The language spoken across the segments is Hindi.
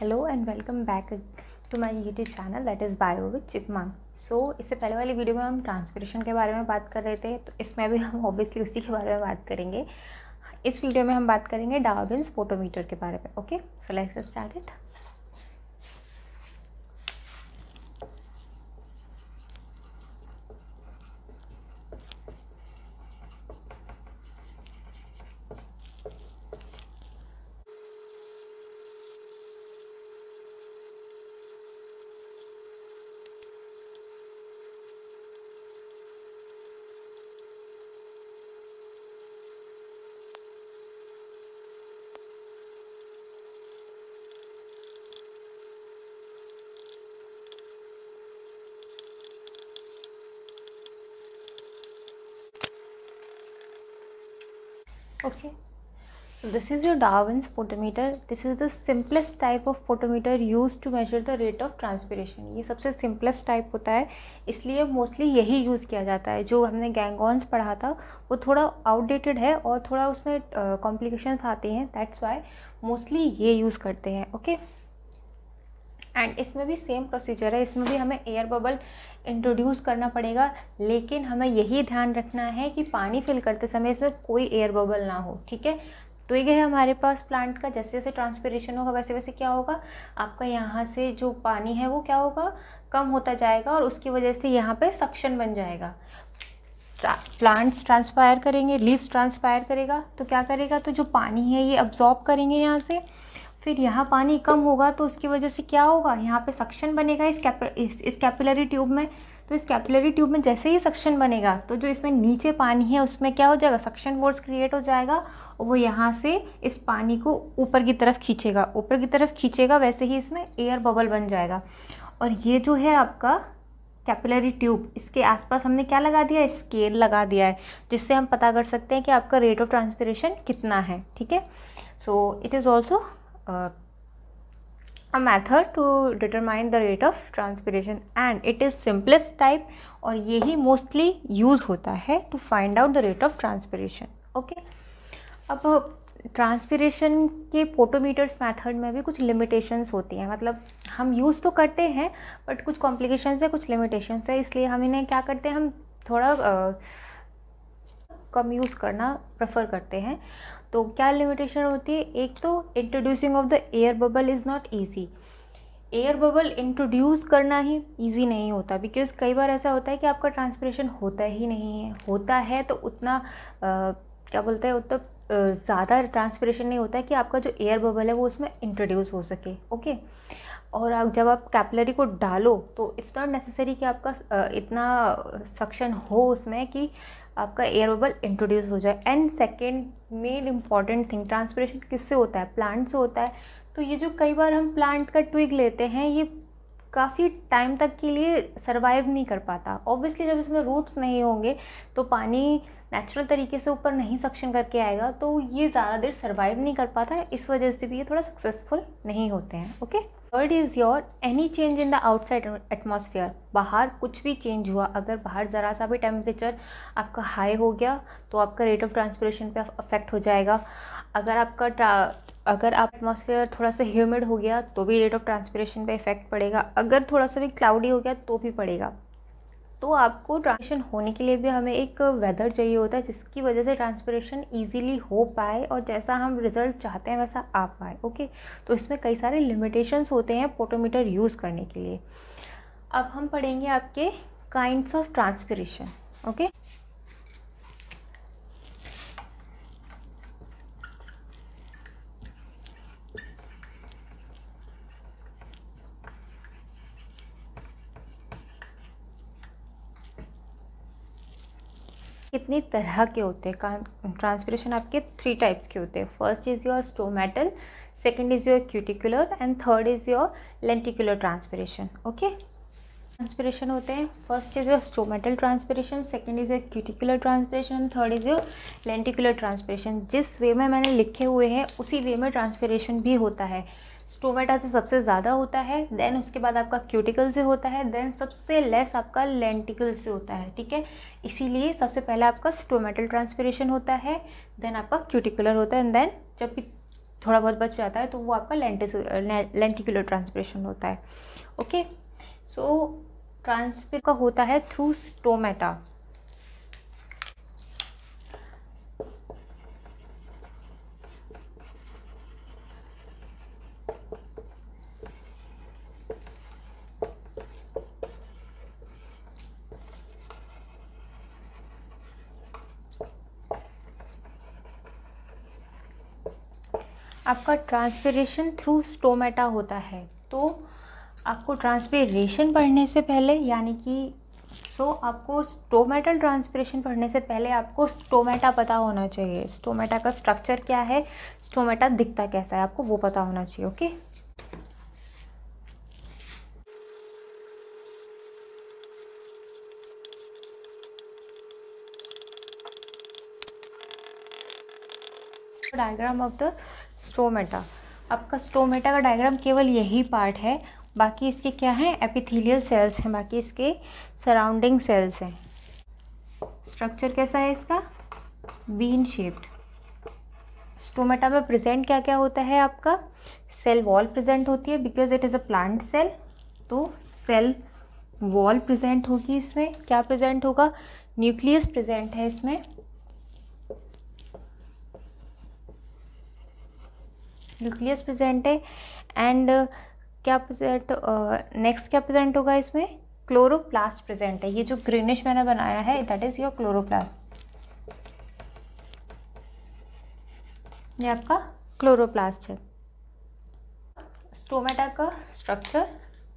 Hello and welcome back to my YouTube channel that is bio with chipmunk so इससे पहले वाली वीडियो में हम ट्रांसपोर्टेशन के बारे में बात कर रहे थे तो इसमें भी हम ऑब्वियसली उसी के बारे में बात करेंगे इस वीडियो में हम बात करेंगे डार्विन स्पोटोमीटर के बारे में okay so let's start it okay so this is your darwin's photometer this is the simplest type of photometer used to measure the rate of transpiration ये सबसे simplest type होता है इसलिए mostly यही use किया जाता है जो हमने gangons पढ़ा था वो थोड़ा outdated है और थोड़ा उसमें complications आते हैं that's why mostly ये use करते हैं okay एंड इसमें भी सेम प्रोसीजर है इसमें भी हमें एयर बबल इंट्रोड्यूस करना पड़ेगा लेकिन हमें यही ध्यान रखना है कि पानी फिल करते समय इसमें कोई एयर बबल ना हो ठीक है तो ये है हमारे पास प्लांट का जैसे जैसे ट्रांसपेरेशन होगा वैसे वैसे क्या होगा आपका यहाँ से जो पानी है वो क्या होगा कम होता जाएगा और उसकी वजह से यहाँ पर सक्शन बन जाएगा प्लांट्स ट्रांसपायर करेंगे लीव्स ट्रांसपायर करेगा तो क्या करेगा तो जो पानी है ये अब्जॉर्ब करेंगे यहाँ से फिर यहाँ पानी कम होगा तो उसकी वजह से क्या होगा यहाँ पे सक्शन बनेगा इस कैप इस, इस कैपिलरी ट्यूब में तो इस कैपिलरी ट्यूब में जैसे ही सक्शन बनेगा तो जो इसमें नीचे पानी है उसमें क्या हो जाएगा सक्शन फोर्स क्रिएट हो जाएगा और वो यहाँ से इस पानी को ऊपर की तरफ खींचेगा ऊपर की तरफ खींचेगा वैसे ही इसमें एयर बबल बन जाएगा और ये जो है आपका कैपिलरी ट्यूब इसके आसपास हमने क्या लगा दिया है स्केल लगा दिया है जिससे हम पता कर सकते हैं कि आपका रेट ऑफ ट्रांसपरेशन कितना है ठीक है so it is also Uh, a method to determine the rate of transpiration and it is simplest type और ये ही मोस्टली यूज़ होता है to find out the rate of transpiration okay अब ट्रांसपिरेशन के पोटोमीटर्स मैथड में भी कुछ लिमिटेशंस होती हैं मतलब हम यूज़ तो करते हैं बट कुछ कॉम्प्लिकेशंस है कुछ लिमिटेशंस है इसलिए हम इन्हें क्या करते हैं हम थोड़ा uh, कम यूज़ करना प्रेफर करते हैं तो क्या लिमिटेशन होती है एक तो introducing of the air bubble is not easy air bubble introduce करना ही ईजी नहीं होता बिकॉज कई बार ऐसा होता है कि आपका ट्रांसपरेशन होता ही नहीं है होता है तो उतना आ, क्या बोलते हैं उतना ज़्यादा ट्रांसपरेशन नहीं होता है कि आपका जो एयर बबल है वो उसमें इंट्रोड्यूस हो सके ओके और आप जब आप कैपलरी को डालो तो इट्स नॉट नेसेसरी कि आपका इतना सक्शन हो उसमें कि आपका एयर बबल इंट्रोड्यूस हो जाए and second main important thing transpiration किससे होता है प्लांट से होता है तो ये जो कई बार हम प्लांट का ट्विग लेते हैं ये काफ़ी टाइम तक के लिए सर्वाइव नहीं कर पाता ऑब्वियसली जब इसमें रूट्स नहीं होंगे तो पानी नेचुरल तरीके से ऊपर नहीं सक्शन करके आएगा तो ये ज़्यादा देर सर्वाइव नहीं कर पाता इस वजह से भी ये थोड़ा सक्सेसफुल नहीं होते हैं okay third is your any change in the outside atmosphere बाहर कुछ भी चेंज हुआ अगर बाहर ज़रा सा भी टेम्परेचर आपका हाई हो गया तो आपका रेट ऑफ ट्रांसपोरेशन पे अफेक्ट हो जाएगा अगर आपका अगर आप एटमॉस्फेयर थोड़ा सा ह्यूमिड हो गया तो भी रेट ऑफ ट्रांसपोरेशन पे इफेक्ट पड़ेगा अगर थोड़ा सा भी क्लाउडी हो गया तो भी पड़ेगा तो आपको ट्रांसलेशन होने के लिए भी हमें एक वेदर चाहिए होता है जिसकी वजह से ट्रांसपरेशन ईजिली हो पाए और जैसा हम रिज़ल्ट चाहते हैं वैसा आ पाए ओके तो इसमें कई सारे लिमिटेशंस होते हैं पोटोमीटर यूज़ करने के लिए अब हम पढ़ेंगे आपके काइंड्स ऑफ ट्रांसपरेशन ओके कितने तरह के होते हैं ट्रांसपिरेशन आपके थ्री टाइप्स के होते हैं first is your stomatal second is your cuticular and third is your lenticular transpiration okay transpiration होते हैं first is your stomatal transpiration second is your cuticular transpiration third is your lenticular transpiration जिस वे में मैंने लिखे हुए हैं उसी वे में ट्रांसपिरेशन भी होता है स्टोमेटा से सबसे ज़्यादा होता है देन उसके बाद आपका क्यूटिकल से होता है देन सबसे लेस आपका लेंटिकल से होता है ठीक है इसीलिए सबसे पहले आपका स्टोमेटल ट्रांसपीरेशन होता है देन आपका क्यूटिकुलर होता है एंड देन जब भी थोड़ा बहुत बच जाता है तो वो आपका लेंटिस लेंटिकुलर ट्रांसपीरेशन होता है ओके सो ट्रांसपिर का होता है थ्रू स्टोमेटा आपका ट्रांसपेरेशन थ्रू स्टोमेटा होता है तो आपको ट्रांसपेरेशन पढ़ने से पहले यानी कि सो so, आपको स्टोमेटल ट्रांसपेरेशन पढ़ने से पहले आपको स्टोमेटा पता होना चाहिए स्टोमेटा का स्ट्रक्चर क्या है स्टोमेटा दिखता कैसा है आपको वो पता होना चाहिए okay okay? Diagram of the stomata आपका स्टोमेटा का डायग्राम केवल यही पार्ट है बाकी इसके क्या हैं एपिथेलियल सेल्स हैं बाकी इसके सराउंडिंग सेल्स हैं स्ट्रक्चर कैसा है इसका बीन शेप्ड स्टोमेटा में प्रेजेंट क्या क्या होता है आपका सेल वॉल प्रेजेंट होती है because it is a plant cell तो सेल वॉल प्रेजेंट होगी इसमें क्या प्रेजेंट होगा न्यूक्लियस प्रेजेंट है इसमें न्यूक्लियस प्रेजेंट है एंड uh, क्या प्रेजेंट नेक्स्ट uh, क्या प्रेजेंट होगा इसमें क्लोरोप्लास्ट प्रेजेंट है ये जो ग्रीनिश मैंने बनाया है दैट इज़ योर क्लोरोप्लास्ट ये आपका क्लोरोप्लास्ट है स्टोमेटा का स्ट्रक्चर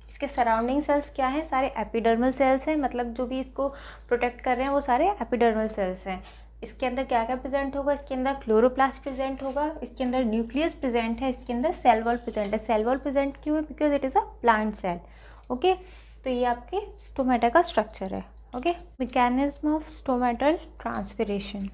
इसके सराउंडिंग सेल्स क्या हैं सारे एपिडर्मल सेल्स हैं मतलब जो भी इसको प्रोटेक्ट कर रहे हैं वो सारे एपिडर्मल सेल्स हैं इसके अंदर क्या क्या प्रेजेंट होगा इसके अंदर क्लोरोप्लास्ट प्रेजेंट होगा इसके अंदर न्यूक्लियस प्रेजेंट है इसके अंदर सेल वॉल प्रेजेंट है सेल वॉल प्रेजेंट क्यों है because it is a plant cell okay तो ये आपके स्टोमेटा का स्ट्रक्चर है okay mechanism of stomatal transpiration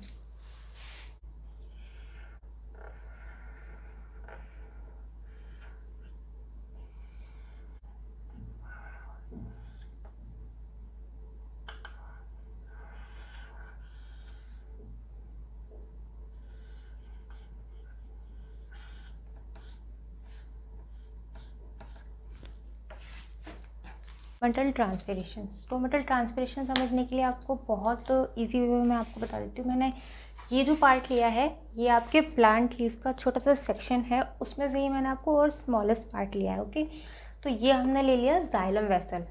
मटल ट्रांसपेरेशन तो मटल ट्रांसपेरेशन समझने के लिए आपको बहुत ईजी वे में आपको बता देती हूँ मैंने ये जो पार्ट लिया है ये आपके प्लांट लीफ का छोटा सा सेक्शन है उसमें से ही मैंने आपको और स्मॉलेस्ट पार्ट लिया है ओके तो ये हमने ले लिया जाइलम वेसल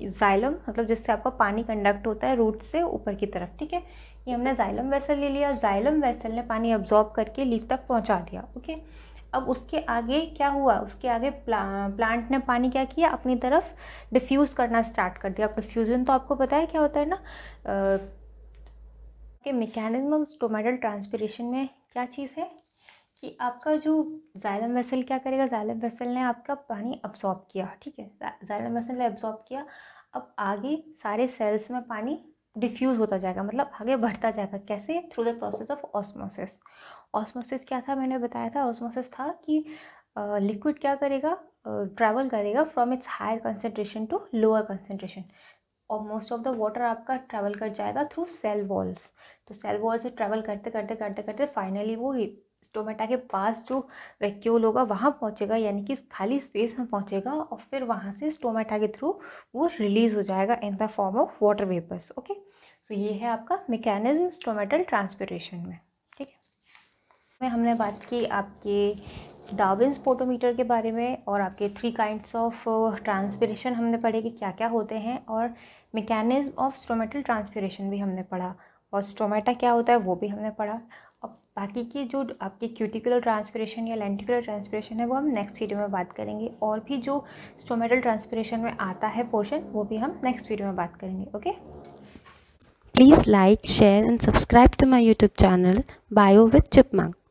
जाइलम मतलब जिससे आपका पानी कंडक्ट होता है रूट से ऊपर की तरफ ठीक है ये हमने जाइलम वेसल ले लिया जाइलम वेसल ने पानी अब्जॉर्ब करके लीफ तक पहुंचा दिया ओके अब उसके आगे क्या हुआ उसके आगे प्ला, प्लांट ने पानी क्या किया अपनी तरफ डिफ्यूज़ करना स्टार्ट कर दिया अब डिफ्यूज़न तो आपको पता है क्या होता है ना के मेकेनिज्म ऑफ स्टोमेटल ट्रांसपीरेशन में क्या चीज़ है कि आपका जो जाइलम वेसल क्या करेगा जाइलम वेसल ने आपका पानी अब्सॉर्ब किया ठीक है जाइलम वेसल ने अब्सॉर्ब किया अब आगे सारे सेल्स में पानी डिफ्यूज़ होता जाएगा मतलब आगे बढ़ता जाएगा कैसे through the process of osmosis osmosis क्या था मैंने बताया था ऑस्मोसिस था कि लिक्विड uh, क्या करेगा ट्रैवल uh, करेगा from its higher concentration to lower concentration और मोस्ट ऑफ द वाटर आपका ट्रैवल कर जाएगा थ्रू सेल वॉल्स तो सेल वॉल्स से ट्रैवल करते करते करते करते फाइनली वो स्टोमेटा के पास जो वैक्यूल होगा वहाँ पहुँचेगा यानी कि खाली स्पेस में पहुँचेगा और फिर वहाँ से स्टोमेटा के थ्रू वो रिलीज़ हो जाएगा in the form of water vapours okay so ये है आपका मैकेनिज्म स्टोमेटल ट्रांसपीरेशन में में हमने बात की आपके डाविन पोटोमीटर के बारे में और आपके थ्री काइंड्स ऑफ ट्रांसपीरेशन हमने पढ़े कि क्या क्या होते हैं और मेकेनिज़्म ऑफ स्टोमेटल ट्रांसपीरेशन भी हमने पढ़ा और स्टोमेटा क्या होता है वो भी हमने पढ़ा और बाकी के जो आपके क्यूटिकुलर ट्रांसपीरेशन या लेंटिकुलर ट्रांसपीरेशन है वो हम नेक्स्ट वीडियो में बात करेंगे और भी जो स्टोमेटल ट्रांसपीरेशन में आता है पोर्शन वो भी हम नेक्स्ट वीडियो में बात करेंगे okay please like share and subscribe to my YouTube channel bio with Chipmunk.